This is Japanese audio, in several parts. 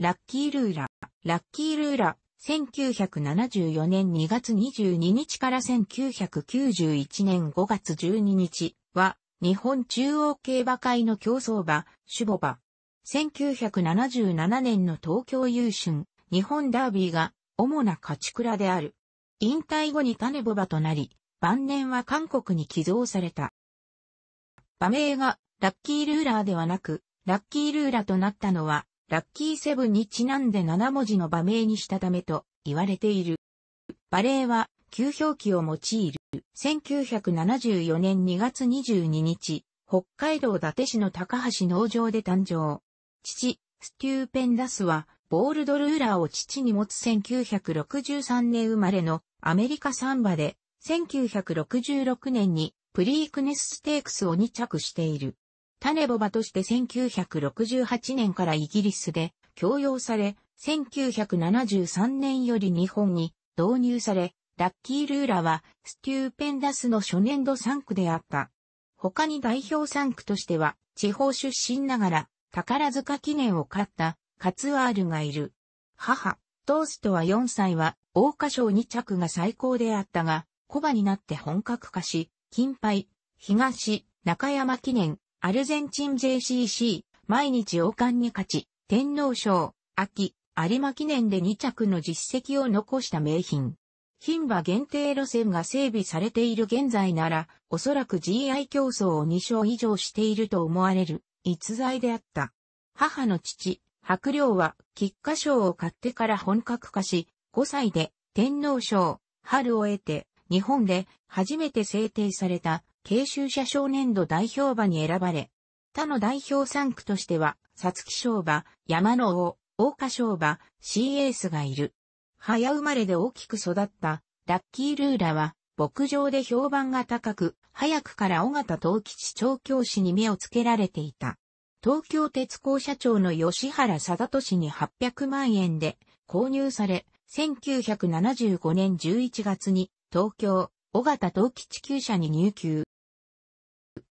ラッキールーラ。ラッキールーラ。1974年2月22日から1991年5月12日は、日本中央競馬会の競走馬、守母馬。1977年の東京優春、日本ダービーが主な勝ち倉である。引退後に種ボバとなり、晩年は韓国に寄贈された。馬名がラッキールーラーではなく、ラッキールーラとなったのは、ラッキーセブンにちなんで7文字の場名にしたためと言われている。バレーは、旧表記を用いる。1974年2月22日、北海道伊達市の高橋農場で誕生。父、ステューペンダスは、ボールドルーラーを父に持つ1963年生まれのアメリカサンバで、1966年にプリークネスステークスを2着している。種ボバとして1968年からイギリスで供用され、1973年より日本に導入され、ラッキールーラはステューペンダスの初年度3区であった。他に代表3区としては、地方出身ながら宝塚記念を勝ったカツワールがいる。母、トーストは4歳は、桜花賞2着が最高であったが、コバになって本格化し、金杯、東、中山記念、アルゼンチン JCC、毎日王冠に勝ち、天皇賞、秋、有馬記念で2着の実績を残した名品。品馬限定路線が整備されている現在なら、おそらく GI 競争を2勝以上していると思われる、逸材であった。母の父、白良は、菊花賞を買ってから本格化し、5歳で、天皇賞、春を得て、日本で初めて制定された慶州社少年度代表馬に選ばれ、他の代表産区としては、さつき賞馬、山野王、大花賞馬、シーエースがいる。早生まれで大きく育った、ラッキールーラは、牧場で評判が高く、早くから尾形東吉調教師に目をつけられていた。東京鉄工社長の吉原貞俊に800万円で購入され、1975年11月に東京、尾形東吉厩舎に入厩。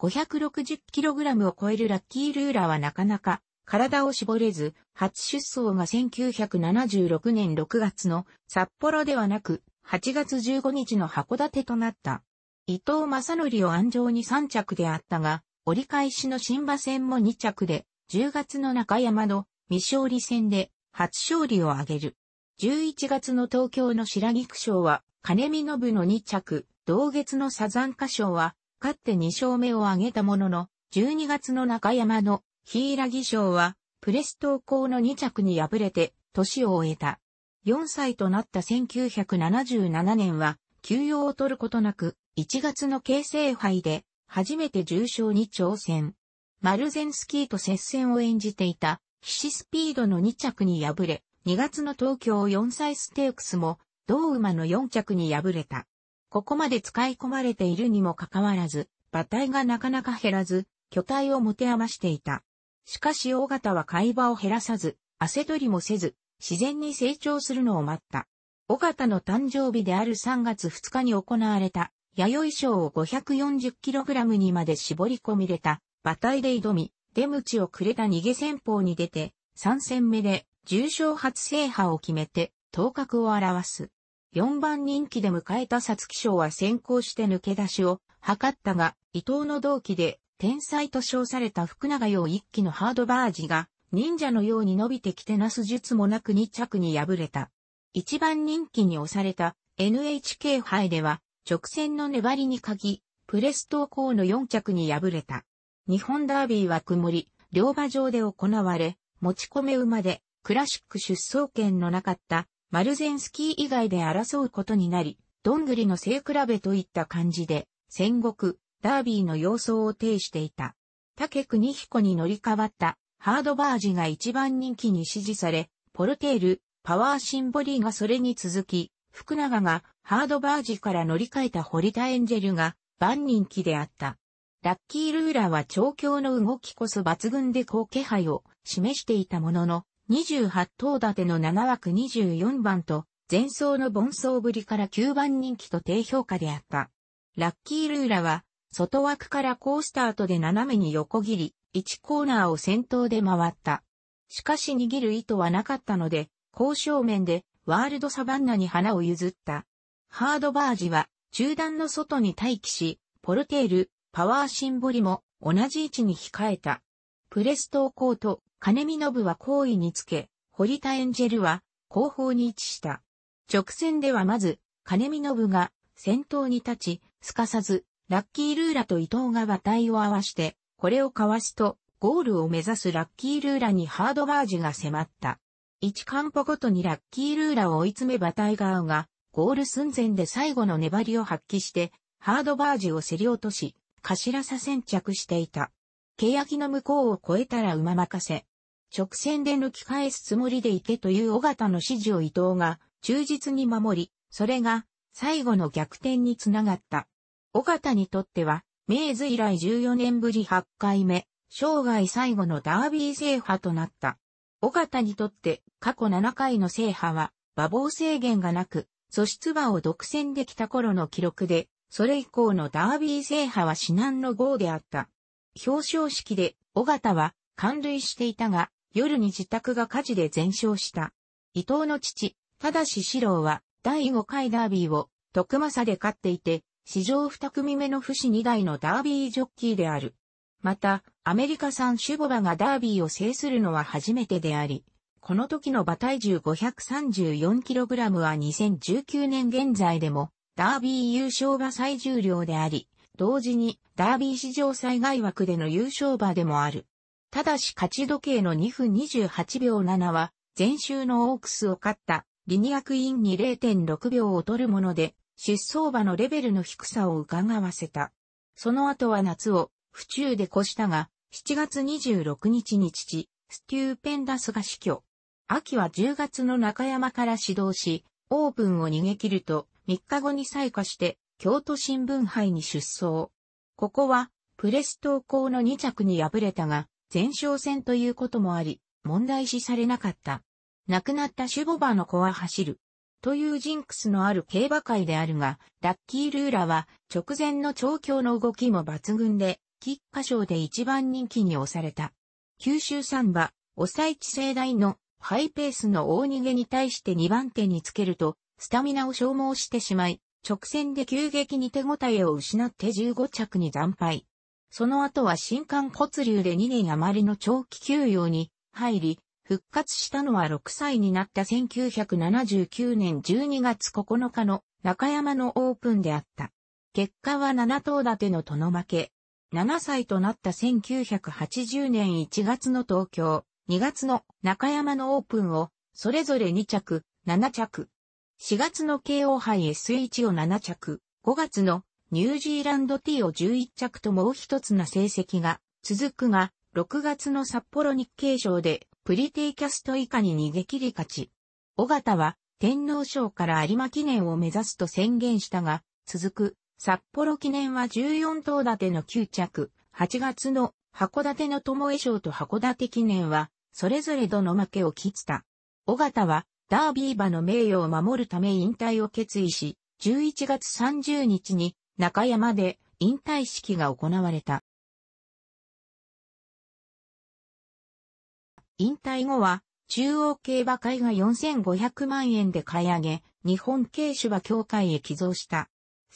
560kg を超えるラッキールーラはなかなか体を絞れず、初出走が1976年6月の札幌ではなく、8月15日の函館となった。伊藤正則を安城に3着であったが、折り返しの新馬戦も2着で、10月の中山の未勝利戦で初勝利を挙げる。11月の東京の白菊賞は、金見信の2着、同月のサザンカ賞は、勝って2勝目を挙げたものの、12月の中山のヒラギ賞は、プレス投稿の2着に敗れて、年を終えた。4歳となった1977年は、休養を取ることなく、1月の京成杯で、初めて重賞に挑戦。マルゼンスキーと接戦を演じていた、騎士スピードの2着に敗れ、2月の東京4歳ステークスも、同馬の4着に敗れた。ここまで使い込まれているにもかかわらず、馬体がなかなか減らず、巨体を持て余していた。しかし大型は海馬を減らさず、汗取りもせず、自然に成長するのを待った。尾形の誕生日である3月2日に行われた、弥生賞を 540kg にまで絞り込み入れた、馬体で挑み、出口をくれた逃げ戦法に出て、3戦目で重賞初制覇を決めて、頭角を表す。4番人気で迎えた皐月賞は先行して抜け出しを図ったが、伊藤の同期で天才と称された福永洋一期のハードバージが、忍者のように伸びてきてなす術もなく2着に敗れた。一番人気に押された NHK 杯では、直線の粘りに鍵、プレス投稿の4着に敗れた。日本ダービーは曇り、両馬場で行われ、持ち込め馬で、クラシック出走権のなかったマルゼンスキー以外で争うことになり、どんぐりの背比べといった感じで、戦国、ダービーの様相を呈していた。竹国彦に乗り換わったハードバージが一番人気に支持され、ポルテール、パワーシンボリーがそれに続き、福永がハードバージから乗り換えた堀田エンジェルが万人気であった。ラッキールーラーは調教の動きこそ抜群で好気配を示していたものの、28頭立ての7枠24番と、前走の盆走ぶりから9番人気と低評価であった。ラッキールーラは、外枠から高スタートで斜めに横切り、1コーナーを先頭で回った。しかし逃げる意図はなかったので、高正面でワールドサバンナに花を譲った。ハードバージは中段の外に待機し、ポルテール、パワーシンボリも同じ位置に控えた。プレストーコート、金見信は後位につけ、堀田エンジェルは後方に位置した。直線ではまず、金見信が先頭に立ち、すかさず、ラッキールーラと伊藤が馬体を合わして、これをかわすと、ゴールを目指すラッキールーラにハードバージが迫った。一カ歩ごとにラッキールーラを追い詰め馬体側が、ゴール寸前で最後の粘りを発揮して、ハードバージを競り落とし、頭差先着していた。欅の向こうを越えたら馬任せ。直線で抜き返すつもりで行けという尾形の指示を伊藤が忠実に守り、それが最後の逆転につながった。尾形にとっては、明治以来14年ぶり8回目、生涯最後のダービー制覇となった。尾形にとって過去7回の制覇は馬房制限がなく、素質馬を独占できた頃の記録で、それ以降のダービー制覇は至難の号であった。表彰式で尾形は感類していたが、夜に自宅が火事で全焼した。伊藤の父、正四郎は、第5回ダービーを、徳政で勝っていて、史上2組目の不死2代のダービージョッキーである。また、アメリカ産シュボバがダービーを制するのは初めてであり、この時の馬体重 534kg は2019年現在でも、ダービー優勝馬最重量であり、同時にダービー史上最外枠での優勝馬でもある。ただし勝ち時計の2分28秒7は、前週のオークスを勝ったリニアクイーンに0.6秒を取るもので、出走馬のレベルの低さを伺わせた。その後は夏を府中で越したが、7月26日に父、ステューペンダスが死去。秋は10月の中山から始動し、オープンを逃げ切ると、3日後に再化して、京都新聞杯に出走。ここは、プレス投稿の2着に敗れたが、前哨戦ということもあり、問題視されなかった。亡くなったシュボバの子は走る。というジンクスのある競馬界であるが、ラッキールーラは直前の調教の動きも抜群で、菊花賞で一番人気に押された。九州三馬、抑え地盛大のハイペースの大逃げに対して2番手につけると、スタミナを消耗してしまい、直線で急激に手応えを失って15着に惨敗。その後は新刊骨流で2年余りの長期休養に入り、復活したのは6歳になった1979年12月9日の中山のオープンであった。結果は7頭立てのとの負け。7歳となった1980年1月の東京、2月の中山のオープンを、それぞれ2着、7着。4月の慶応杯 S1 を7着、5月のニュージーランド T を11着ともう一つな成績が続くが、6月の札幌日経賞でプリテイキャスト以下に逃げ切り勝ち。尾形は天皇賞から有馬記念を目指すと宣言したが、続く札幌記念は14頭立ての9着、8月の函館の友江賞と函館記念は、それぞれどの負けを切った。尾形は、ダービー馬の名誉を守るため引退を決意し、11月30日に中山で引退式が行われた。引退後は、中央競馬会が4500万円で買い上げ、日本軽種馬協会へ寄贈した。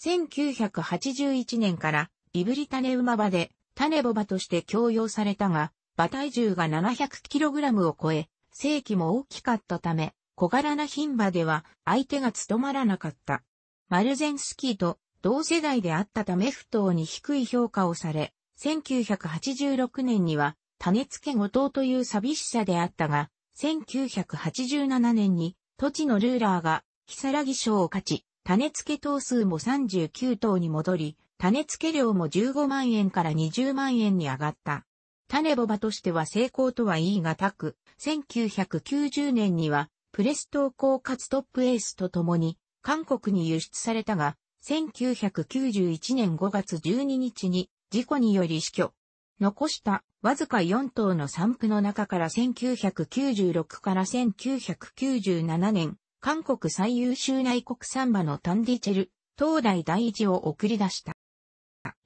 1981年から、イブリ種馬場で、種ボ馬として供用されたが、馬体重が 700kg を超え、正規も大きかったため、小柄な牝馬では相手が務まらなかった。マルゼンスキーと同世代であったため不当に低い評価をされ、1986年には種付け後藤という寂しさであったが、1987年に土地のルーラーが木更木賞を勝ち、種付け頭数も39頭に戻り、種付け量も15万円から20万円に上がった。種ボバとしては成功とは言い難く、1990年にはプレス投稿活トップエースと共に韓国に輸出されたが、1991年5月12日に事故により死去。残したわずか4頭の散布の中から1996から1997年、韓国最優秀内国産馬のタンディチェル、東大第一を送り出した。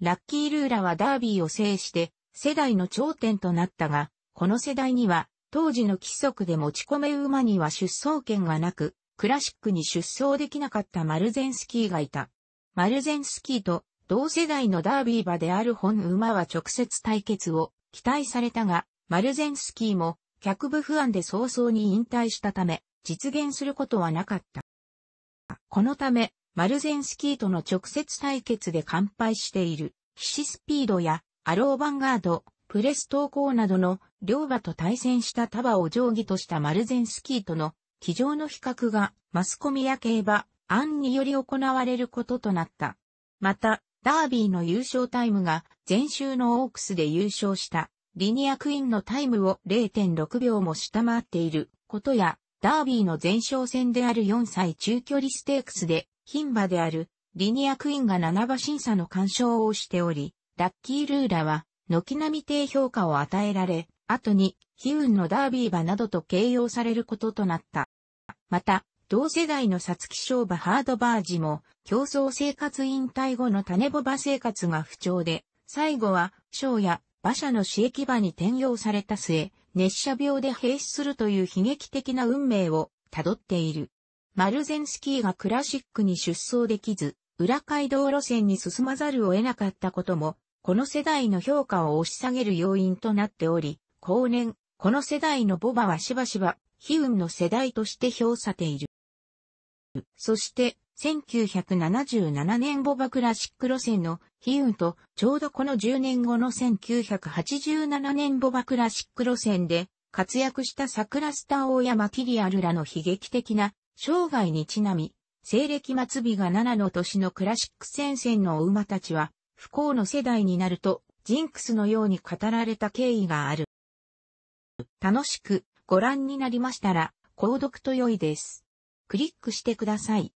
ラッキールーラはダービーを制して、世代の頂点となったが、この世代には、当時の規則で持ち込め馬には出走権がなく、クラシックに出走できなかったマルゼンスキーがいた。マルゼンスキーと同世代のダービー馬である本馬は直接対決を期待されたが、マルゼンスキーも脚部不安で早々に引退したため、実現することはなかった。このため、マルゼンスキーとの直接対決で完敗している、騎士スピードやアローバンガード、プレス投稿などの両馬と対戦した束を定義としたマルゼンスキーとの机上の比較がマスコミや競馬、案により行われることとなった。また、ダービーの優勝タイムが前週のオークスで優勝したリニアクイーンのタイムを0.6秒も下回っていることや、ダービーの前哨戦である4歳中距離ステークスで、牝馬であるリニアクイーンが7馬審査の干渉をしており、ラッキールーラは軒並み低評価を与えられ、後に、悲運のダービー馬などと形容されることとなった。また、同世代のキショ商バハードバージも、競争生活引退後の種ボバ生活が不調で、最後は、ショーや馬車の刺激場に転用された末、熱射病で閉止するという悲劇的な運命を辿っている。マルゼンスキーがクラシックに出走できず、裏街道路線に進まざるを得なかったことも、この世代の評価を押し下げる要因となっており、後年、この世代のボバはしばしば、悲運の世代として評されている。そして、1977年ボバクラシック路線の悲運と、ちょうどこの10年後の1987年ボバクラシック路線で、活躍した桜スター大山キリアルらの悲劇的な生涯にちなみ、西暦末尾が7の年のクラシック戦線の馬たちは、不幸の世代になると、ジンクスのように語られた経緯がある。楽しくご覧になりましたら、購読と良いです。クリックしてください。